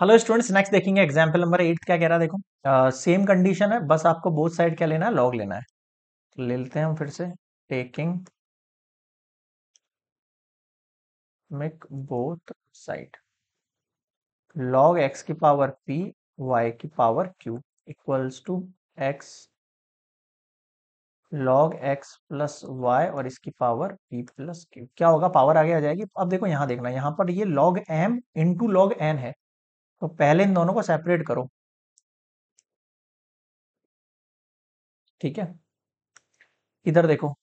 hello students next देखेंगे example number eight क्या कह रहा है देखो सेम uh, कंडीशन है बस आपको बोथ साइड क्या लेना है लॉग लेना है ले तो लेते हैं हम फिर से taking make both side log x की पावर पी वाई की power q equals to x log x plus y और इसकी पावर पी प्लस क्यू क्या होगा पावर आगे आ जाएगी अब देखो यहां देखना यहाँ पर ये log m into log n है तो पहले इन दोनों को सेपरेट करो ठीक है इधर देखो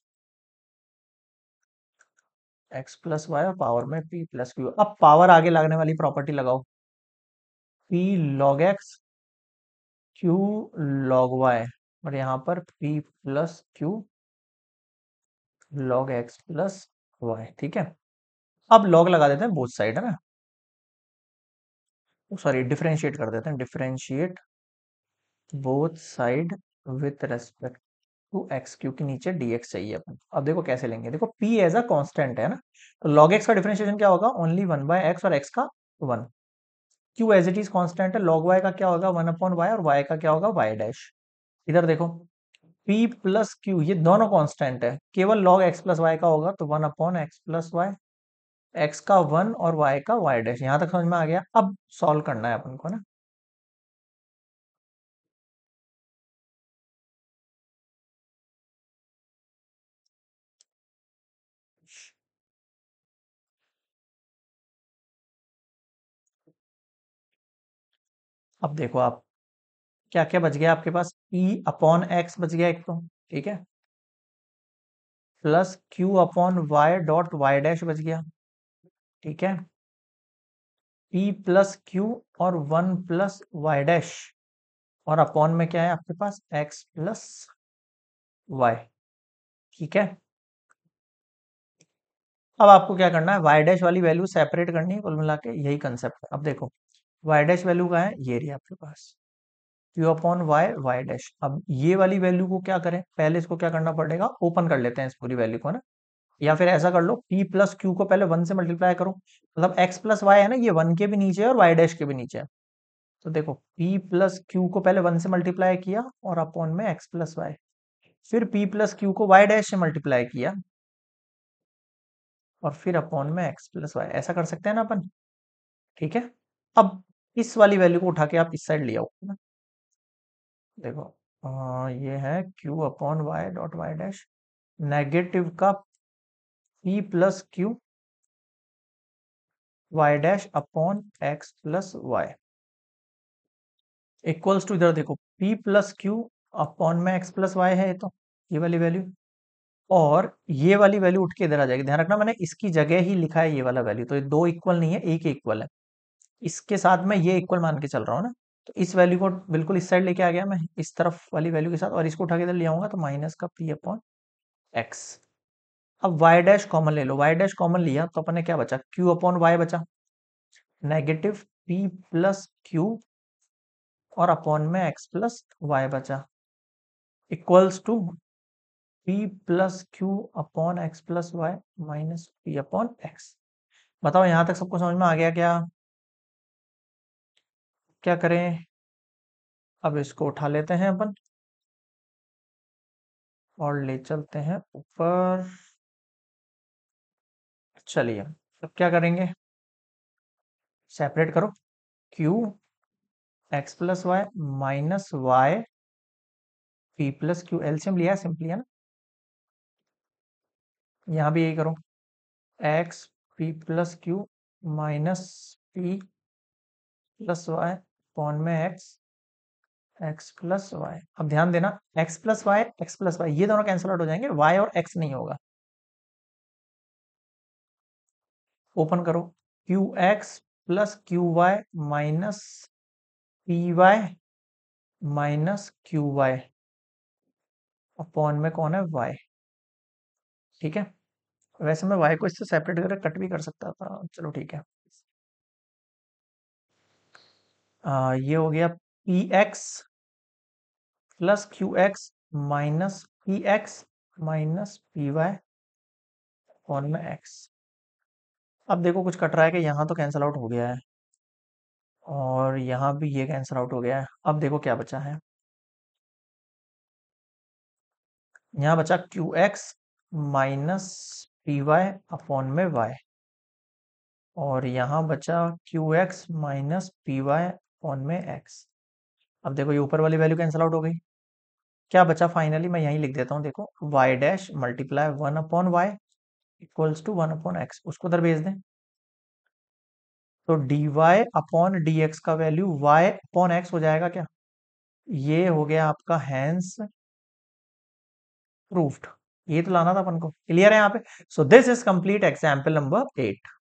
x प्लस वाई और पावर में p प्लस क्यू अब पावर आगे लगने वाली प्रॉपर्टी लगाओ p log x q log y और यहां पर p plus q log x plus y ठीक है अब लॉग लगा देते हैं बोथ साइड है ना सॉरी oh, डिफ्रेंशिएट कर देते हैं differentiate both side with respect to x q क्योंकि नीचे डीएक्स चाहिए अपन अब देखो कैसे लेंगे देखो पी एज अ कॉन्स्टेंट है ना तो लॉग एक्स का डिफ्रेंशिएशन क्या होगा ओनली वन बाय एक्स और एक्स का one q as it is constant है लॉग वाई का क्या होगा वन अपॉन वाई और वाई का क्या होगा वाई डैश इधर देखो p प्लस क्यू ये दोनों कांस्टेंट है केवल लॉग x प्लस वाई का होगा तो one upon x plus y x का वन और वाई का वाई डैश यहां तक समझ में आ गया अब सॉल्व करना है अपन को ना अब देखो आप क्या क्या बच गया आपके पास ई अपॉन एक्स बच गया एक तो ठीक है plus q upon y dot y dash बच गया ठीक है p प्लस क्यू और वन प्लस वाई डैश और अपॉन में क्या है आपके पास एक्स प्लस वाई ठीक है अब आपको क्या करना है वाई डैश वाली वैल्यू सेपरेट करनी है कुल मिला के यही कंसेप्ट है अब देखो वाई डैश वैल्यू का है ये रही आपके पास q upon y y dash अब ये वाली वैल्यू को क्या करें पहले इसको क्या करना पड़ेगा ओपन कर लेते हैं इस पूरी वैल्यू को ना या फिर ऐसा कर लो p प्लस क्यू को पहले वन से मल्टीप्लाई करो मतलब x प्लस वाई है ना ये वन के भी नीचे है और y डैश के भी नीचे है तो देखो p प्लस क्यू को पहले वन से मल्टीप्लाई किया और अपॉन में x प्लस वाई फिर p प्लस क्यू को y डैश से मल्टीप्लाई किया और फिर अपॉन में x प्लस वाई ऐसा कर सकते हैं ना अपन ठीक है अब इस वाली वैल्यू को उठा के आप इस साइड ले आओ ना देखो आ, ये है q upon y dot y dash negative का ई plus q y dash upon x plus y equals to इधर देखो पी प्लस क्यू अपॉन में एक्स प्लस वाई है ये तो ये वाली वैल्यू और ये वाली वैल्यू उठ के इधर आ जाएगी ध्यान रखना मैंने इसकी जगह ही लिखा है ये वाला वैल्यू तो ये दो इक्वल नहीं है एक इक्वल है इसके साथ में ये इक्वल मान के चल रहा हूँ ना तो इस वैल्यू को बिल्कुल इस साइड लेके आ गया मैं इस तरफ वाली वैल्यू के साथ और इसको उठा के इधर ले आऊंगा तो माइनस का पी अपॉन एक्स अब वाई डैश कॉमन ले लो वाई डैश कॉमन लिया तो अपने क्या बचा क्यू अपॉन वाई बचा नेगेटिव पी प्लस क्यू और अपॉन में x प्लस वाई बचा equals to p plus q upon x plus y minus p upon x बताओ यहां तक सबको समझ में आ गया क्या क्या करें अब इसको उठा लेते हैं अपन और ले चलते हैं ऊपर चलिए अब क्या करेंगे सेपरेट करो q x plus y minus y p plus q एल्सियम लिया सिंपली है ना यहां भी यही करो x p plus q minus p plus y upon में एक्स x प्लस वाई अब ध्यान देना x plus y x plus y ये दोनों कैंसिल आउट हो जाएंगे वाई और एक्स नहीं होगा ओपन करो q x plus q y minus p y minus q y upon में कौन है वाई ठीक है वैसे मैं वाई को इससे सेपरेट करके कट भी कर सकता था चलो ठीक है आ, ये हो गया p x plus q x minus p x minus p y upon में एक्स अब देखो कुछ कट रहा है कि यहाँ तो कैंसिल आउट हो गया है और यहाँ भी ये कैंसिल आउट हो गया है अब देखो क्या बचा है यहाँ बचा q x minus p y upon में वाई और यहाँ बचा q x minus p y upon में एक्स अब देखो ये ऊपर वाली वैल्यू कैंसिल आउट हो गई क्या बचा फाइनली मैं यहीं लिख देता हूँ देखो y dash multiply one upon y equals to one upon x उसको उधर भेज दें तो d y upon d x का वैल्यू वाई अपॉन एक्स हो जाएगा क्या ये हो गया आपका हैंस प्रूफ्ड ये तो लाना था अपन को क्लियर है यहाँ पे so this is complete example number eight